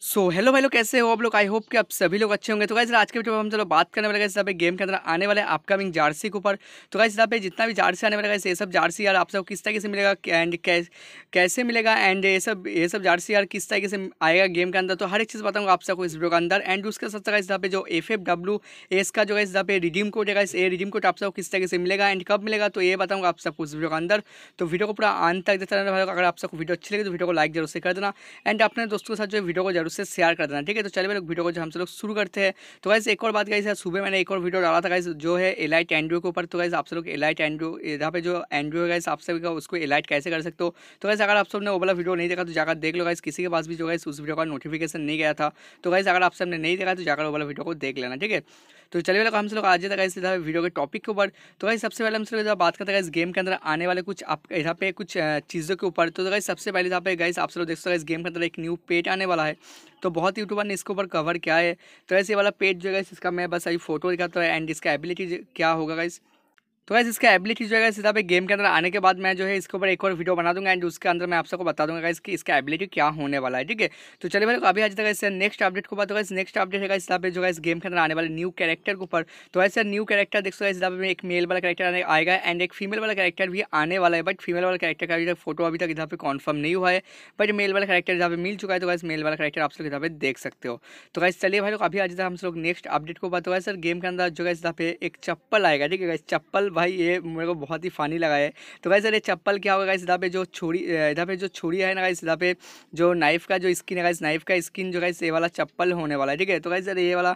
सो so, hello भाई लोग कैसे हो आप लोग आई होप कि आप सभी लोग अच्छे होंगे तो गाइज आज के वीडियो में हम चलो बात करने वाले सब गेम के अंदर आने वाले अपकमिंग जार्सी के ऊपर तो गाइज यहाँ पे जितना भी जार्सी आने वाला है ये सब जार्सी यार आप सब किस तरीके से मिलेगा एंड कैसे मिलेगा एंड ये सब ये सब जार्सी यार किस तरीके से आएगा गेम के अंदर तो हर एक चीज़ बताऊँगा आप सबको इस वीडियो के अंदर एंड उसके साथ साथ यहाँ पे जो एफ एफ डब्ल्यू एस का जो है यहाँ पे रिडीम कोड है ये रिडीम कोड आप सबको किस तरीके से मिलेगा एंड कब मिलेगा तो ये बताऊँगा आप सबको इस वीडियो के अंदर तो वीडियो को पूरा आन तक देखते रहना अगर आप सबको वीडियो अच्छी लगे तो वीडियो को लाइक जरूर से कर देना एंड अपने दोस्तों के साथ जो वीडियो को जरूर से शेयर कर देना ठीक है तो चलिए मेरे वीडियो को जो हम लोग शुरू करते हैं तो वैसे एक और बात गाइस सुबह मैंने एक और वीडियो डाला था गाइस जो है एलाइट एंड्रो के ऊपर तो गाइस आप सब लोग एलाइट एंड्रो यहाँ पे जो एंड्रो है गाइस आप सभी का उसको एलाइट कैसे कर सकते हो तो वैसे अगर आप सबने वो वाला वीडियो नहीं देखा तो जाकर देख लो गाइस किसी के पास भी जो गाइस उस वीडियो का नोटिफिकेशन नहीं गया था तो गाइस अगर आप सबने नहीं देखा तो जाकर वो वाला वीडियो को देख लेना ठीक है तो चलिए वाले हम लोग आज तक इस वीडियो के टॉपिक के ऊपर तो भाई सबसे पहले हम लोग जब बात करते हैं इस गेम के अंदर आने वाले कुछ आप यहाँ पे कुछ चीज़ों के ऊपर तो भाई सबसे पहले यहाँ पे गाइस आप लोग देख सकते हैं इस गेम के अंदर एक न्यू पेट आने वाला है तो बहुत यूट्यूबर ने इसके ऊपर कवर किया है तो ऐसे वाला पेट जो है इसका मैं बस अभी फोटो दिखाता है एंड इसका एबिलिटी क्या होगा गाइस तो गाइस इसका एबिलिटी जो है सीधा पे गेम के अंदर आने के बाद मैं जो है इसके ऊपर एक और वीडियो बना दूंगा एंड उसके अंदर मैं आप सबको बता दूंगा इसकी कि इसका एबिलिटी क्या होने वाला है ठीक है तो चलिए मेरे को अभी आज तक ऐसे नेक्स्ट अपडेट को बात होगा इस नेक्स्ट अपडेट है सीधा पे जो है इस गेम के अंदर आने वाले न्यू कैरेक्टर के ऊपर तो ऐसे न्यू कैरेक्टर देख सकते सीधा पे एक मेल वाला कैरेक्टर आएगा एंड एक फीमेल वाला कैरेक्टर भी आने वाला है बट फीमेल वाला कैरेक्टर का अभी तक फोटो अभी तक इधर पर कॉन्फर्म नहीं हुआ है बट मेल वाला कैरेक्टर इधर पे मिल चुका है तो वैसे मेल वाला कैरेक्टर आप सब इधर पर देख सकते हो तो वैसे चलिए भाई लोग अभी आज तक हम लोग नेक्स्ट अपडेट को बात होगा सर गेम के अंदर जो है सीधा पे एक चप्पल आएगा ठीक है चप्पल भाई ये मेरे को बहुत ही फ़ानी लगा है तो गाइस सर ये चप्पल क्या होगा गाइस इधर पे जो छोड़ी इधर पे जो छोड़ी है ना गाइस इधर पे जो नाइफ़ का जो स्किन है गाइस नाइफ़ का स्किन जो गाइस ये वाला चप्पल होने वाला है ठीक है तो गाइस सर ये वाला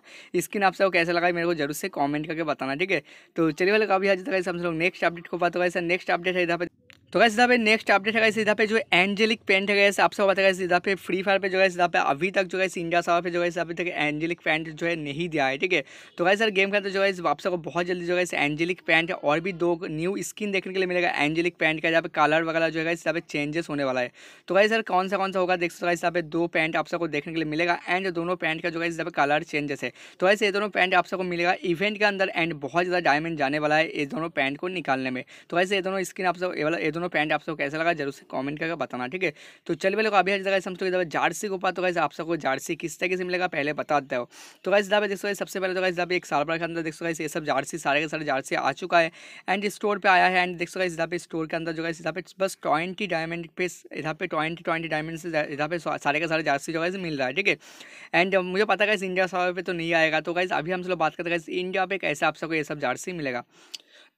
स्किन आप सबको कैसा लगा मेरे को जरूर से कॉमेंट करके बताना ठीक है तो चलिए वाले काफ़ी आज तक हम लोग नेक्स्ट अपडेट को पाते होगा सर नेक्स्ट अपडेट है इधर पर तो गाइस इधर पे नेक्स्ट अपडेट है इधर पे जो एंजेलिक पेंट है गैस आप बताया गया इधर पे फ्री फायर पे जो है इधर पे अभी तक जो है इंडिया सर्वर पे जो है अभी तक एंजेलिक पेंट जो है नहीं दिया है ठीक है तो गाइस सर गेम का तो जो है आप सबको बहुत जल्दी जो है एंजेलिक पेंट और भी दो न्यू स्किन देखने के लिए मिलेगा एंजेलिक पेंट का जहाँ पे कलर वगैरह जो है यहाँ पे चेंजेस होने वाला है तो गाइस सर कौन सा कौन सा होगा देख सकते इस पे दो पैंट आप सबको देखने के लिए मिलेगा एंड दोनों पैंट का जो है इस पे कलर चेंजेस है तो वैसे ये दोनों पैंट आप सबको मिलेगा इवेंट के अंदर एंड बहुत ज़्यादा डायमंड जाने वाला है ये दोनों पैंट को निकालने में तो वैसे ये दोनों स्किन आप सब ये दोनों दोनों पैंट आप सबको कैसा लगा जरूर से कमेंट करके बताना ठीक है तो चलिए पहले अभी हर जगह समझते हो जारसी को पा तो कैसे आप सबको जारसी किस तरीके से मिलेगा पहले बता देता हो तो कैसे दाबे देखो सकते सबसे पहले तो कैसे दाबे एक साल भर के अंदर देख सकते ये सब जारसी सारे के सारे जारसी आ चुका है एंड स्टोर पर आया है एंड देख सकते इधर पे स्टोर के अंदर जो है इधर पे बस ट्वेंटी डायमंड पे इधर पे ट्वेंटी ट्वेंटी डायमंड से इधर पे सारे के सारे जारसी जो है मिल रहा है ठीक है एंड मुझे पता है इंडिया सर्वर पे तो नहीं आएगा तो गाइज अभी हम लोग बात करते हैं इंडिया पे कैसे आप सबको ये सब जारसी मिलेगा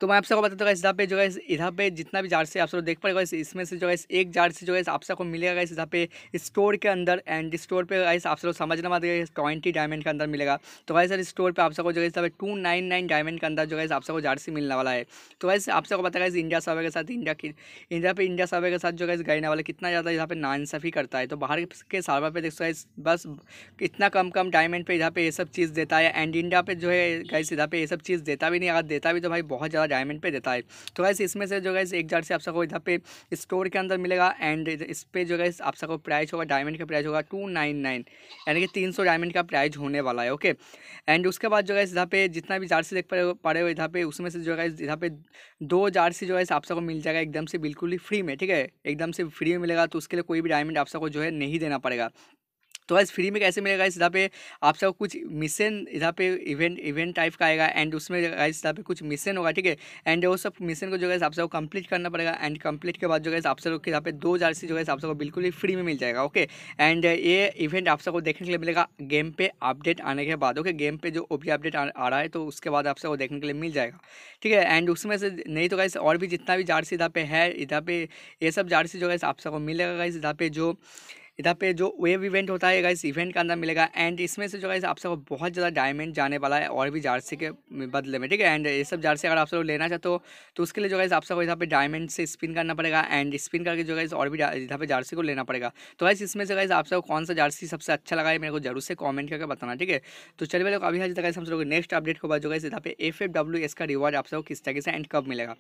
तो मैं आप सबको बताता हूँ इस पे जो है इधर पे जितना भी जार से आप सब देख पाएगा इसमें से जो है एक जार से जो है आप सबको मिलेगा इस इधर पे स्टोर के अंदर एंड स्टोर पे गाइस आप सब समझना मत गए ट्वेंटी डायमंड के अंदर मिलेगा तो वैसे सर स्टोर पे आप सबको जो है इस टू नाइन नाइन डायमंड के अंदर जो है आप सबको से मिलने वाला है तो वैसे आप सबको पता इस इंडिया सर्वे के साथ इंडिया की इंडिया पे इंडिया सर्वे के साथ जो है गाइना वाला कितना ज़्यादा यहाँ पे नाइंसाफ़ी करता है तो बाहर के सर्वर पर देखो गाइस बस इतना कम कम डायमंड पे इधर पे ये सब चीज़ देता है एंड इंडिया पे जो है गाइस इधर पे ये सब चीज़ देता भी नहीं अगर देता भी तो भाई बहुत ज़्यादा वाला डायमंड पे देता है तो गाइस इसमें से जो गाइस एक जार से आप सबको इधर पे स्टोर के अंदर मिलेगा एंड इस पर जो गाइस आप सबको प्राइस होगा डायमंड का प्राइस होगा टू नाइन नाइन यानी कि तीन सौ डायमंड का प्राइज होने वाला है ओके एंड उसके बाद जो गाइस इधर पे जितना भी जार से देख पा रहे हो इधर पे उसमें से जो गाइस इधर पे दो जार से जो गाइस आप सबको मिल जाएगा एकदम से बिल्कुल ही फ्री में ठीक है एकदम से फ्री में मिलेगा तो उसके लिए कोई भी डायमंड आप सबको जो है नहीं देना पड़ेगा तो वैसे फ्री में कैसे मिलेगा इस पे आप सब कुछ मिशन इधर पे इवेंट इवेंट टाइप का आएगा एंड उसमें गाइस यहाँ पे कुछ मिशन होगा ठीक है एंड वो सब मिशन को जो है आप सबको कंप्लीट करना पड़ेगा एंड कंप्लीट के बाद जो है आप सबको के यहाँ पे दो हज़ार से जो है आप सबको बिल्कुल ही फ्री में मिल जाएगा ओके एंड ये इवेंट आप सबको देखने के लिए मिलेगा गेम पे अपडेट आने के बाद ओके गेम पे जो ओ अपडेट आ रहा है तो उसके बाद आप सबको देखने के लिए मिल जाएगा ठीक है एंड उसमें से नहीं तो कैसे और भी जितना भी जारसी इधर पे है इधर पे ये सब जारसी जो है आप सबको मिलेगा गाइस इधर पे जो इधर पे जो वेव इवेंट होता है गाइस इवेंट के अंदर मिलेगा एंड इसमें से जो गाइस आप सबको बहुत ज़्यादा डायमंड जाने वाला है और भी जारसी के बदले में ठीक है एंड ये सब जारसी अगर आप सब लेना चाहते हो तो, तो उसके लिए जो गाइस आप सबको इधर पे डायमंड से स्पिन करना पड़ेगा एंड स्पिन करके जो गाइस और भी इधर पे जारसी को लेना पड़ेगा तो गाइस इसमें से गाइस आप सबको कौन सा जारसी सबसे अच्छा लगा है मेरे को जरूर से कॉमेंट करके बताना ठीक है तो चलिए लोग अभी हज तक हम लोग नेक्स्ट अपडेट को बाद जो गाइस इधर पे एफ एफ डब्ल्यू एस का रिवॉर्ड आप सबको किस तरीके से एंड कब मिलेगा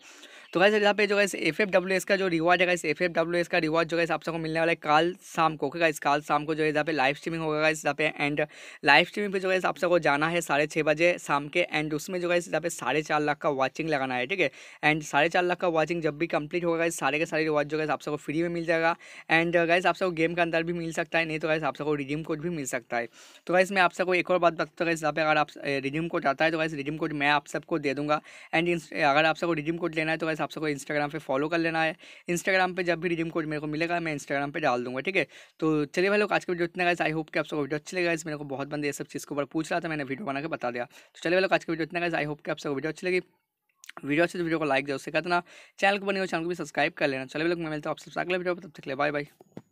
तो गाइस इधर पे जो guys F F W S का जो रिवॉर्ड है guys F F W S का रिवॉर्ड जो गाइस आप सबको मिलने वाला है कल शाम को तक ओके गाइस कल शाम को जो है यहाँ पे लाइव स्ट्रीमिंग होगा गाइस यहाँ पे एंड लाइव स्ट्रीमिंग पे जो है आप सबको जाना है साढ़े छः बजे शाम के एंड उसमें जो है यहाँ पे साढ़े चार लाख का वॉचिंग लगाना है ठीक है एंड साढ़े चार लाख का वॉचिंग जब भी कंप्लीट होगा गाइस सारे के सारे रिवॉर्ड जो है आप सबको फ्री में मिल जाएगा एंड गाइस आप सबको गेम के अंदर भी मिल सकता है नहीं तो गाइस आप सबको रिडीम कोड भी मिल सकता है तो गाइस मैं आप सबको एक और बात बताता हूँ यहाँ पे अगर आप रिडीम कोड आता है तो गाइस रिडीम कोड मैं आप सबको दे दूँगा एंड अगर आप सबको रिडीम कोड लेना है तो गाइस आप सबको इंस्टाग्राम पर फॉलो कर लेना है इंस्टाग्राम पर जब भी रिडीम कोड मेरे को मिलेगा मैं इंस्टाग्राम पर डाल दूँगा ठीक है तो चलिए भाई लोग आज के वीडियो इतना गाइस आई होप कि आप सबको वीडियो अच्छी लगा इस मेरे को बहुत बंदे ये सब चीज़ को ऊपर पूछ रहा था मैंने वीडियो बना के बता दिया तो चलिए भाई लोग आज के वीडियो इतना गाइस आई होप कि आप सबको वीडियो अच्छी लगी वीडियो अच्छी तो वीडियो को लाइक दे उससे करना चैनल को बनी हो चैनल को भी सब्सक्राइब कर लेना चलिए लोग मैं मिलता हूँ आप सबसे अगले वीडियो पर तब तक ले बाय बाय